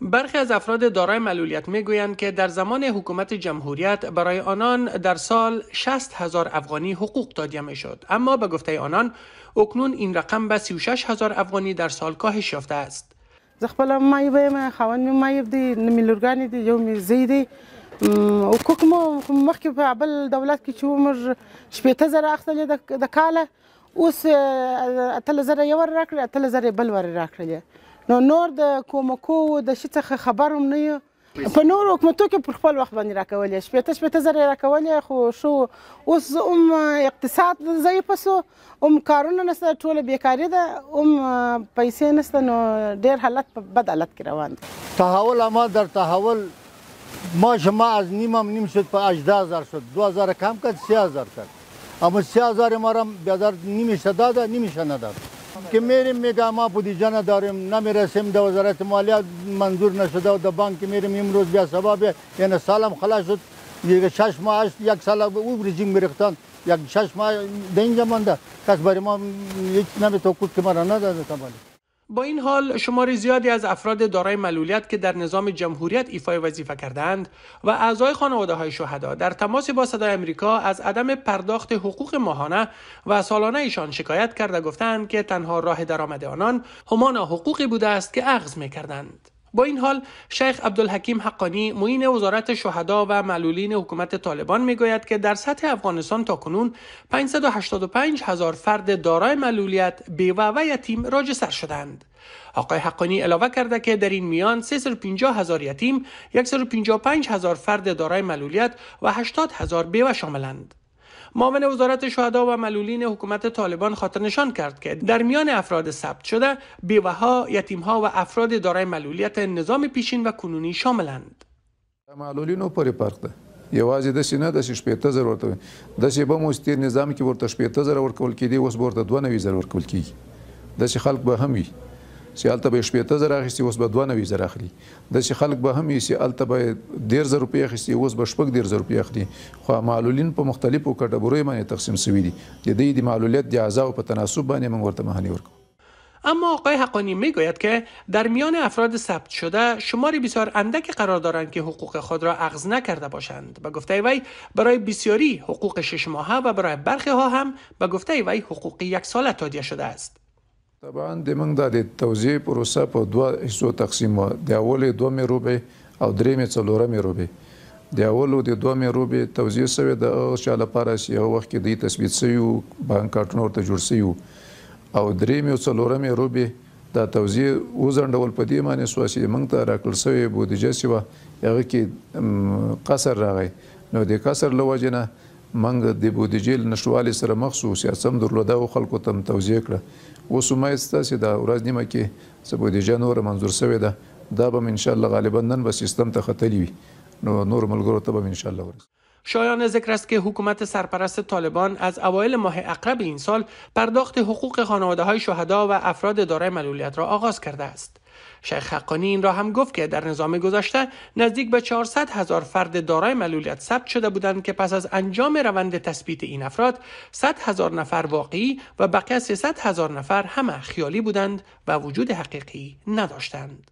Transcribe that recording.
برخی از افراد دارای معلولیت میگویند که در زمان حکومت جمهوریت برای آنان در سال 60 هزار افغانی حقوق داده شد. اما به گفته آنان اکنون این رقم به 36 هزار افغانی در سال کاهش یافته است زه خپل مای به خوان می مای دی میلورګان دی یو می زیدی حقوق په بل دولت کې چې عمر شپېته زره د کاله اوس اتل زره یو راکړي اتل زره بل ور نو نور د کومکو د شي څخه خبروم نه یو په نور حکومتو کې پر خپل وخت باندې راکولې شپېته شپېته زره راکولې خو شو اوس هم اقتصاد ضعیفه سو هم کارونه نسته ټوله بیکاري ده هم پیسې نسته نو ډېر حالت په بد حالت کې روان دي تحول اما در تحول ما شما از نیم هم نیم شد په 18000 شد 2000 کم کرد 3000 کرد اما 3000 ما را بیادر نیمش داد نیمش نداد که میریم میگم ما بودجه نداریم نمیرسیم در وزارت مالیات منظور نشده و در بانک میریم امروز بیا سبا بیا یعنی سالم خلاص شد یک شش ماه یک سال او رژیم میرختن یک شش ماه در اینجا مانده کس برای ما هیچ نمیتوکود که مرا نداده تمالی با این حال شمار زیادی از افراد دارای معلولیت که در نظام جمهوریت ایفای وظیفه کردند و اعضای خانواده های شهدا در تماس با صدای امریکا از عدم پرداخت حقوق ماهانه و سالانه ایشان شکایت کرده گفتند که تنها راه درآمد آنان همان حقوقی بوده است که اخذ میکردند با این حال شیخ عبدالحکیم حقانی معین وزارت شهدا و معلولین حکومت طالبان میگوید که در سطح افغانستان تا کنون 585 هزار فرد دارای معلولیت بیوه و یتیم راج سر شدند آقای حقانی علاوه کرده که در این میان 350 هزار یتیم 155 هزار فرد دارای معلولیت و 80 هزار بیوه شاملند معاون وزارت شهدا و ملولین حکومت طالبان خاطر نشان کرد که در میان افراد ثبت شده بیوهها یتیمها و افراد دارای ملولیت نظام پیشین و کنونی شاملند معلولینو و فرق ده یوازې داسې نه داسې شپېته زره ورته داسې به هم اوس نظام کې ورته شپېته زره ورکول کېدې اوس به ورته دوه زره ورکول کېږي داسې خلک به هم وي سیالته به شپېته زره اخیستي اوس به دوه نوي زره اخلي داسې خلک به هم وي سیالته به ډېر زره روپۍ اخیستي اوس به شپږ ډېر زره روپۍ اخلي خو معلولین په مختلفو کټګوریو باندې تقسیم شوي دي د دې د معلولیت د اعضاو په تناسب باندې موږ ورته مهني ورکوو اما آقای حقانی میگوید که در میان افراد ثبت شده شماری بسیار اندکی قرار دارند که حقوق خود را عغض نکرده باشند به گفته وی برای بسیاری حقوق شش ماهه و برای برخی ها هم به گفته وی حقوق یک ساله تادیه شده است طبعا د موږ د توزیع پروسه په دوه حصو تقسیم و د اولې دوه مې روبې او درې مې څلورې مې روبې د اولو د دوه مې روبې توزیع شوې د هغه چا لپاره چې هغه وخت کې د تثبیت شوی بانک اکاونټ ورته جوړ شوی او درې مې څلورې مې روبې دا توزیع وزنډول په دې معنی سو چې موږ ته راکړل شوی بودیجه چې هغه کې قصر راغی نو د قصر لوجنه منګ د بودیجې نشوالې سره مخ شو سیاسم درلوده او خلکو تم توضیح کړه اوس مې ستاسو د ورځ نیمه کې چې بودیجې نور منظور شوې ده دا به ان شاء الله غالبا نن به سیستم ته ختلی وي نو نور ملګرو ته به ان شاء الله ورسېږي شایان ذکر است که حکومت سرپرست طالبان از اوایل ماه اقرب این سال پرداخت حقوق خانواده های شهدا و افراد دارای ملولیت را آغاز کرده است. شیخ حقانی این را هم گفت که در نظام گذشته نزدیک به 400 هزار فرد دارای معلولیت ثبت شده بودند که پس از انجام روند تثبیت این افراد 100 هزار نفر واقعی و بقیه 300 هزار نفر همه خیالی بودند و وجود حقیقی نداشتند.